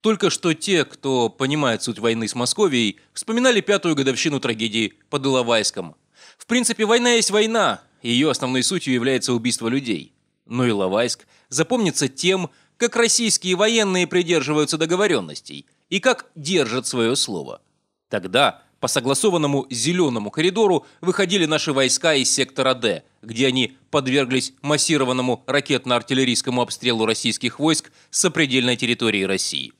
Только что те, кто понимает суть войны с Московией, вспоминали пятую годовщину трагедии под Иловайском. В принципе, война есть война, и ее основной сутью является убийство людей. Но Иловайск запомнится тем, как российские военные придерживаются договоренностей и как держат свое слово. Тогда по согласованному «зеленому коридору» выходили наши войска из сектора «Д», где они подверглись массированному ракетно-артиллерийскому обстрелу российских войск с сопредельной территории России.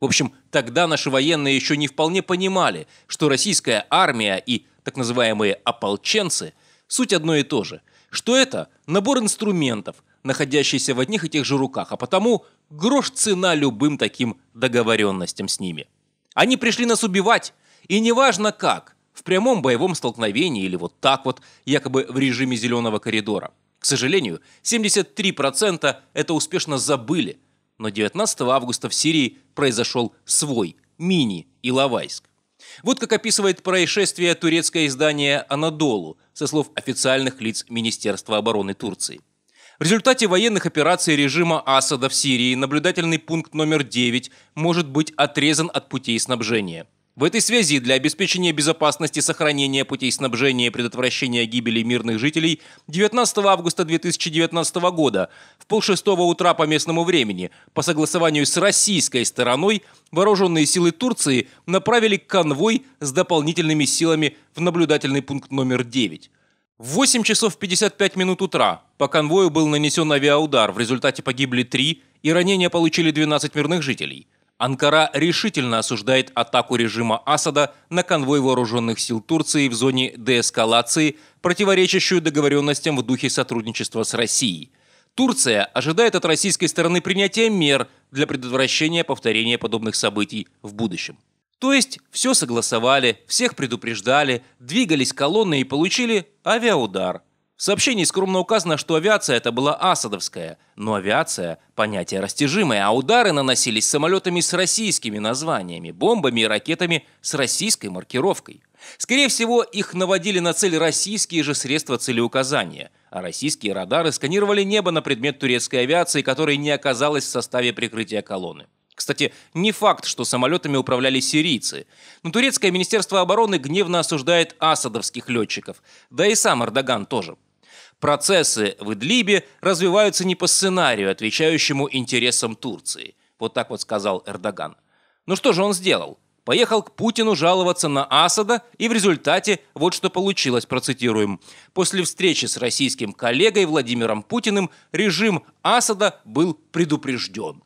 В общем, тогда наши военные еще не вполне понимали, что российская армия и так называемые ополченцы – суть одно и то же, что это набор инструментов, находящийся в одних и тех же руках, а потому грош цена любым таким договоренностям с ними. Они пришли нас убивать, и неважно как, в прямом боевом столкновении или вот так вот, якобы в режиме зеленого коридора. К сожалению, 73% это успешно забыли – но 19 августа в Сирии произошел свой мини-Иловайск. Вот как описывает происшествие турецкое издание «Анадолу» со слов официальных лиц Министерства обороны Турции. В результате военных операций режима Асада в Сирии наблюдательный пункт номер 9 может быть отрезан от путей снабжения – в этой связи для обеспечения безопасности сохранения путей снабжения и предотвращения гибели мирных жителей 19 августа 2019 года в полшестого утра по местному времени по согласованию с российской стороной вооруженные силы Турции направили конвой с дополнительными силами в наблюдательный пункт номер 9. В 8 часов 55 минут утра по конвою был нанесен авиаудар, в результате погибли три и ранения получили 12 мирных жителей – Анкара решительно осуждает атаку режима Асада на конвой вооруженных сил Турции в зоне деэскалации, противоречащую договоренностям в духе сотрудничества с Россией. Турция ожидает от российской стороны принятия мер для предотвращения повторения подобных событий в будущем. То есть все согласовали, всех предупреждали, двигались колонны и получили авиаудар. В сообщении скромно указано, что авиация это была асадовская, но авиация – понятие растяжимое, а удары наносились самолетами с российскими названиями, бомбами и ракетами с российской маркировкой. Скорее всего, их наводили на цель российские же средства целеуказания, а российские радары сканировали небо на предмет турецкой авиации, которая не оказалась в составе прикрытия колонны. Кстати, не факт, что самолетами управляли сирийцы. Но турецкое министерство обороны гневно осуждает асадовских летчиков. Да и сам Эрдоган тоже. Процессы в Идлибе развиваются не по сценарию, отвечающему интересам Турции. Вот так вот сказал Эрдоган. Ну что же он сделал? Поехал к Путину жаловаться на Асада, и в результате вот что получилось, процитируем. После встречи с российским коллегой Владимиром Путиным режим Асада был предупрежден.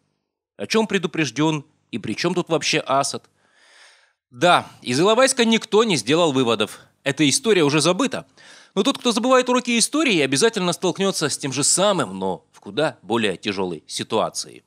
О чем предупрежден? И при чем тут вообще Асад? Да, из Иловайска никто не сделал выводов. Эта история уже забыта. Но тот, кто забывает уроки истории, обязательно столкнется с тем же самым, но в куда более тяжелой ситуации.